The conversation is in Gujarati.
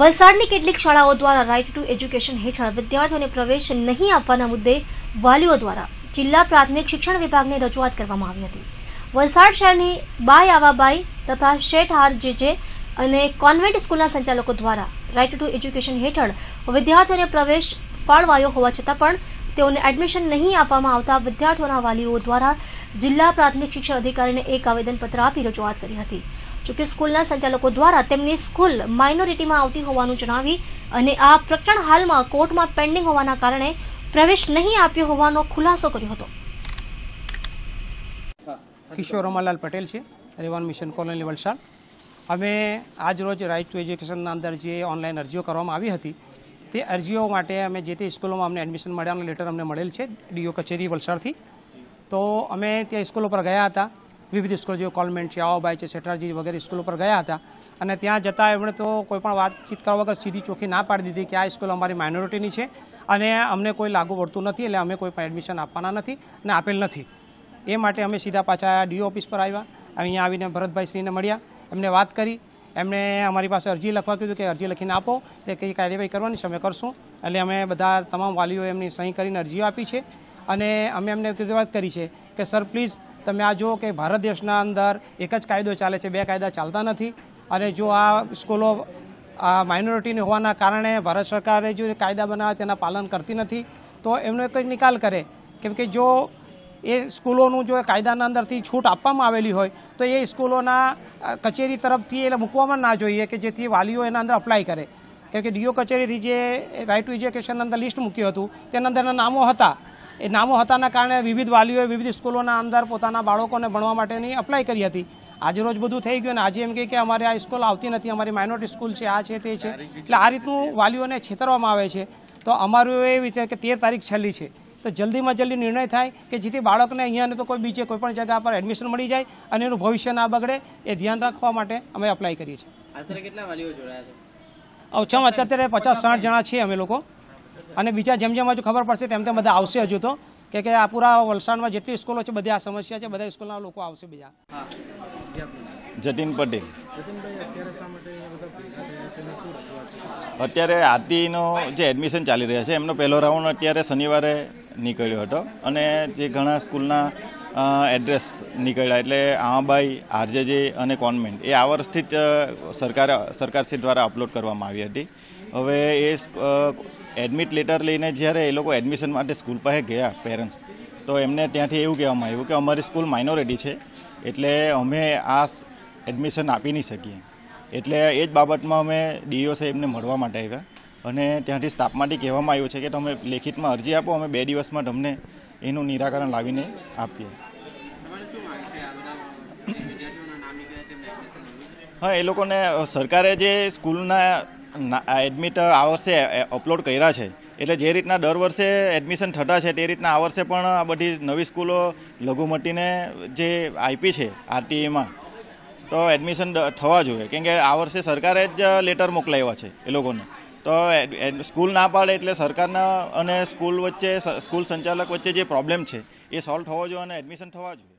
વલસાડની કેટલીક શાળાઓ દ્વારા રાઇટ ટુ એજ્યુકેશન હેઠળ વિદ્યાર્થીઓને પ્રવેશ નહીં આપવાના મુદ્દે વાલીઓ દ્વારા જિલ્લા પ્રાથમિક શિક્ષણ વિભાગને રજૂઆત કરવામાં આવી હતી વલસાડ શહેરની બાય આવાબાઈ તથા શેઠ હાર જે અને કોન્વેન્ટ સ્કૂલના સંચાલકો દ્વારા રાઇટ ટુ એજ્યુકેશન હેઠળ વિદ્યાર્થીઓને પ્રવેશ ફાળવાયો હોવા છતાં પણ તેઓને એડમિશન નહીં આપવામાં આવતા વિદ્યાર્થીઓના વાલીઓ દ્વારા જિલ્લા પ્રાથમિક શિક્ષણ અધિકારીને એક આવેદનપત્ર આપી રજૂઆત કરી હતી જોકે સ્કૂલના સંચાલકો દ્વારા તેમની સ્કૂલ માઇનોરિટીમાં આવતી હોવાનું જણાવી અને આ પ્રકરણ હાલમાં કોર્ટમાં પેન્ડિંગ હોવાના કારણે પ્રવેશ નહીં આપ્યો હોવાનો ખુલાસો કર્યો હતો કિશોર રમાલાલ પટેલ છે રેવાન મિશન કોલોની વલસાડ અમે આજરોજ રાઇટ ટુ એજ્યુકેશનના અંદર જે ઓનલાઈન અરજીઓ કરવામાં આવી હતી તે અરજીઓ માટે અમે જે તે સ્કૂલોમાં અમને એડમિશન મળ્યાનો લેટર અમને મળેલ છે ડીઓ કચેરી વલસાડથી તો અમે ત્યાં સ્કૂલો પર ગયા હતા વિવિધ સ્કૂલ જો કોલમેન્ટ ચાઓ બાઈ ચે સેટર્જી વગેરે સ્કૂલ પર ગયા હતા અને ત્યાં જતા એમને તો કોઈ પણ વાતચીત કરવા વગર સીધી ચોકી ના પાડી દીધી કે આ સ્કૂલ અમારી માઈનોરિટી ની છે અને અમને કોઈ લાગુ પડતું નથી એટલે અમે કોઈ એડમિશન આપવાના નથી અને appel નથી એ માટે અમે સીધા પાછા ડી ઓફિસ પર આવ્યા અને અહીંયા આવીને ભરતભાઈ શ્રીને મળ્યા એમને વાત કરી એમને અમારી પાસે અરજી લખવા કીધું કે અરજી લખીને આપો એટલે કે કાર્યવાહી કરવાની સમય કરશું એટલે અમે બધા તમામ વાલીઓ એમની સહી કરીને અરજી આપી છે અને અમે એમને તે વાત કરી છે કે સર પ્લીઝ તમે આ જુઓ કે ભારત દેશના અંદર એક જ કાયદો ચાલે છે બે કાયદા ચાલતા નથી અને જો આ સ્કૂલો આ માઇનોરિટીની હોવાના કારણે ભારત સરકારે જો કાયદા બનાવે તેના પાલન કરતી નથી તો એમનો એક જ નિકાલ કરે કેમ કે જો એ સ્કૂલોનું જો કાયદાના અંદરથી છૂટ આપવામાં આવેલી હોય તો એ સ્કૂલોના કચેરી તરફથી એ મૂકવામાં ના જોઈએ કે જેથી વાલીઓ એના અંદર અપ્લાય કરે કેમકે ડીઓ કચેરીથી જે રાઇટ ટુ એજ્યુકેશનના અંદર લિસ્ટ મૂક્યું હતું તેના અંદરના નામો હતા એ નામો હતાના કારણે વિવિધ વાલીઓએ વિવિધ સ્કૂલોના અંદર પોતાના બાળકોને ભણવા માટેની અપ્લાય કરી હતી આજે રોજ બધું થઈ ગયું અને આજે એમ કહે કે અમારે આ સ્કૂલ આવતી નથી અમારી માઇનોરિટી સ્કૂલ છે આ છે તે છે એટલે આ રીતનું વાલીઓને છેતરવામાં આવે છે તો અમારું એ વિચાર કે તેર તારીખ છેલ્લી છે તો જલ્દીમાં જલ્દી નિર્ણય થાય કે જેથી બાળકને અહીંયાને તો કોઈ બીજે કોઈ પણ જગ્યા પર એડમિશન મળી જાય અને એનું ભવિષ્ય ના બગડે એ ધ્યાન રાખવા માટે અમે અપ્લાય કરીએ છીએ ઓછામાં અત્યારે પચાસ સાઠ જણા છીએ અમે લોકો અને બીજા જેમ જેમ હજુ ખબર પડશે તેમ તેમ બધા આવશે હજુ તો કે કે આ પૂરા વલસાડમાં જેટલી સ્કૂલો છે બધી આ સમસ્યા છે બધા સ્કૂલના લોકો આવશે બીજા જતીન પટેલ અત્યારે આરટીનો જે એડમિશન ચાલી રહ્યા છે એમનો પહેલો રાઉન્ડ અત્યારે શનિવારે નીકળ્યો હતો અને જે ઘણા સ્કૂલના એડ્રેસ નીકળ્યા એટલે આમાબાઈ આરજેજે અને કોન્વેન્ટ એ આ વર્ષથી જ સરકાર સરકારશ્રી દ્વારા અપલોડ કરવામાં આવી હતી હવે એ એડમિટ લેટર લઈને જ્યારે એ લોકો એડમિશન માટે સ્કૂલ પાસે ગયા પેરેન્ટ્સ તો એમને ત્યાંથી એવું કહેવામાં આવ્યું કે અમારી સ્કૂલ માઇનોરિટી છે એટલે અમે આ એડમિશન આપી નહીં શકીએ એટલે એ જ બાબતમાં અમે ડીઓ સાહેબને મળવા માટે આવ્યા અને ત્યાંથી સ્ટાફ માટે કહેવામાં આવ્યું છે કે તમે લેખિતમાં અરજી આપો અમે બે દિવસમાં તમને એનું નિરાકરણ લાવીને આપીએ હા એ લોકોને સરકારે જે સ્કૂલના એડમિટ આ વર્ષે અપલોડ કર્યા છે એટલે જે રીતના દર વર્ષે એડમિશન થતા છે તે રીતના આ વર્ષે પણ આ બધી નવી સ્કૂલો લઘુમતીને જે આપી છે આરટીએમાં તો એડમિશન થવા જોઈએ કેમ કે આ વર્ષે સરકારે જ લેટર મોકલાવ્યા છે એ લોકોને તો સ્કૂલ ના પાડે એટલે સરકારના અને સ્કૂલ વચ્ચે સ્કૂલ સંચાલક વચ્ચે જે પ્રોબ્લેમ છે એ સોલ્વ થવો જોઈએ અને એડમિશન થવા જોઈએ